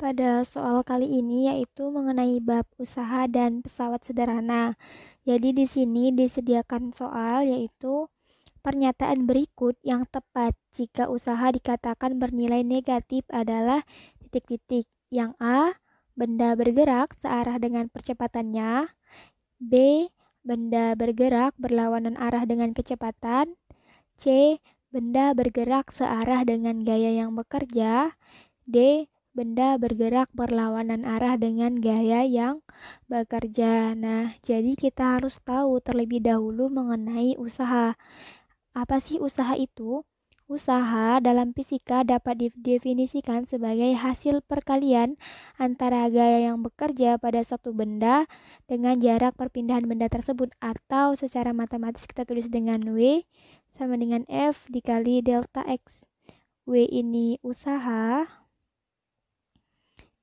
pada soal kali ini yaitu mengenai bab usaha dan pesawat sederhana. Jadi di sini disediakan soal yaitu pernyataan berikut yang tepat jika usaha dikatakan bernilai negatif adalah titik-titik. Yang A, benda bergerak searah dengan percepatannya. B, benda bergerak berlawanan arah dengan kecepatan. C, benda bergerak searah dengan gaya yang bekerja. D, benda bergerak berlawanan arah dengan gaya yang bekerja. Nah, jadi kita harus tahu terlebih dahulu mengenai usaha. Apa sih usaha itu? Usaha dalam fisika dapat didefinisikan sebagai hasil perkalian antara gaya yang bekerja pada suatu benda dengan jarak perpindahan benda tersebut atau secara matematis kita tulis dengan W sama dengan F dikali delta X. W ini usaha,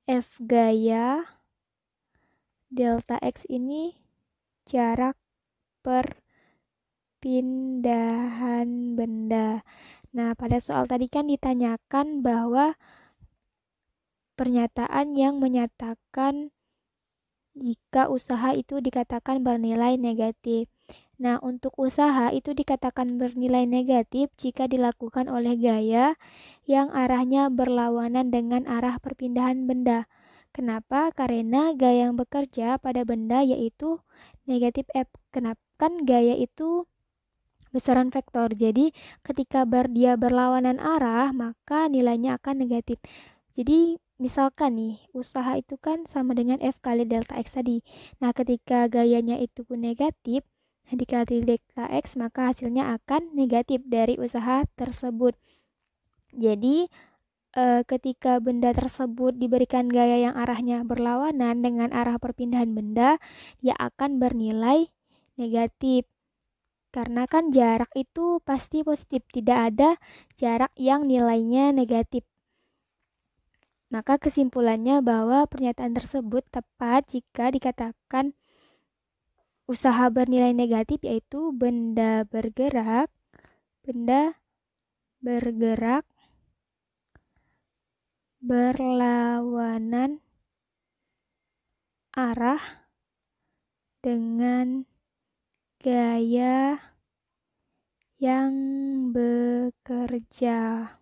F gaya delta X ini jarak perpindahan benda. Nah, pada soal tadi kan ditanyakan bahwa pernyataan yang menyatakan jika usaha itu dikatakan bernilai negatif. Nah, untuk usaha itu dikatakan bernilai negatif jika dilakukan oleh gaya yang arahnya berlawanan dengan arah perpindahan benda. Kenapa? Karena gaya yang bekerja pada benda yaitu negatif F. Kenapa? Kan gaya itu besaran vektor. Jadi, ketika ber dia berlawanan arah, maka nilainya akan negatif. Jadi, misalkan nih usaha itu kan sama dengan F kali delta X tadi. Nah, ketika gayanya itu pun negatif, dikali DKX maka hasilnya akan negatif dari usaha tersebut. Jadi eh, ketika benda tersebut diberikan gaya yang arahnya berlawanan dengan arah perpindahan benda, ia akan bernilai negatif. Karena kan jarak itu pasti positif, tidak ada jarak yang nilainya negatif. Maka kesimpulannya bahwa pernyataan tersebut tepat jika dikatakan usaha bernilai negatif yaitu benda bergerak, benda bergerak berlawanan arah dengan gaya yang bekerja.